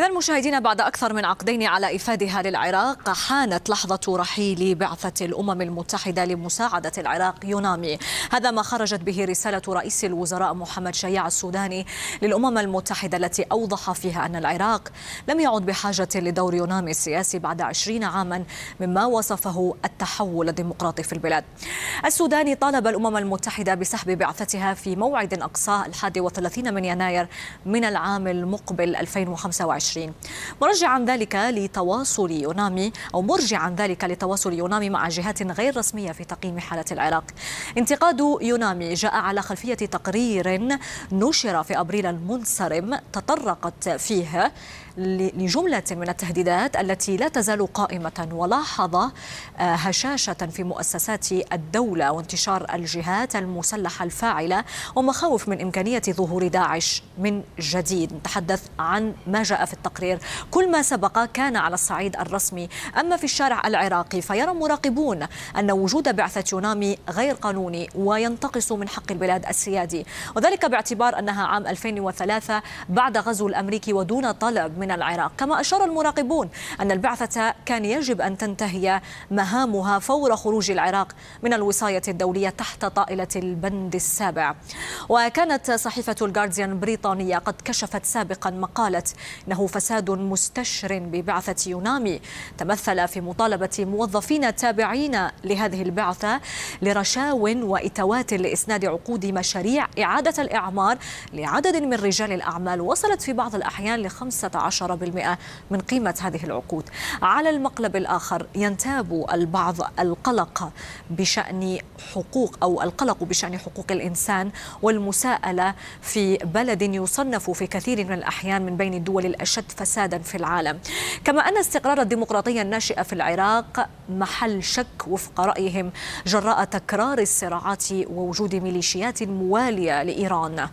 إذا مشاهدينا بعد أكثر من عقدين على إفادها للعراق حانت لحظة رحيل بعثة الأمم المتحدة لمساعدة العراق يونامي هذا ما خرجت به رسالة رئيس الوزراء محمد شياع السوداني للأمم المتحدة التي أوضح فيها أن العراق لم يعد بحاجة لدور يونامي السياسي بعد عشرين عاما مما وصفه التحول الديمقراطي في البلاد السوداني طالب الأمم المتحدة بسحب بعثتها في موعد أقصى الحادي وثلاثين من يناير من العام المقبل 2025 2020 مرجعا ذلك لتواصل يونامي أو مرجعا ذلك لتواصل يونامي مع جهات غير رسمية في تقييم حالة العراق انتقاد يونامي جاء على خلفية تقرير نشر في أبريل المنصرم تطرقت فيه لجملة من التهديدات التي لا تزال قائمة ولاحظ آه، هشاشة في مؤسسات الدولة وانتشار الجهات المسلحة الفاعلة ومخاوف من إمكانية ظهور داعش من جديد نتحدث عن ما جاء في التقرير كل ما سبق كان على الصعيد الرسمي أما في الشارع العراقي فيرى مراقبون أن وجود بعثة يونامي غير قانوني وينتقص من حق البلاد السيادي وذلك باعتبار أنها عام 2003 بعد غزو الأمريكي ودون طلب من العراق كما أشار المراقبون أن البعثة كان يجب أن تنتهي مهامها فور خروج العراق من الوصاية الدولية تحت طائلة البند السابع وكانت صحيفة الجارديان البريطانية قد كشفت سابقا مقالة إنه انه فساد مستشر ببعثه يونامي تمثل في مطالبه موظفين تابعين لهذه البعثه لرشاو واتوات لاسناد عقود مشاريع اعاده الاعمار لعدد من رجال الاعمال وصلت في بعض الاحيان ل 15% من قيمه هذه العقود. على المقلب الاخر ينتاب البعض القلق بشان حقوق او القلق بشان حقوق الانسان والمساءله في بلد يصنف في كثير من الاحيان من بين الدول الأشياء أشد فسادا في العالم كما أن استقرار الديمقراطية الناشئة في العراق محل شك وفق رأيهم جراء تكرار الصراعات ووجود ميليشيات موالية لإيران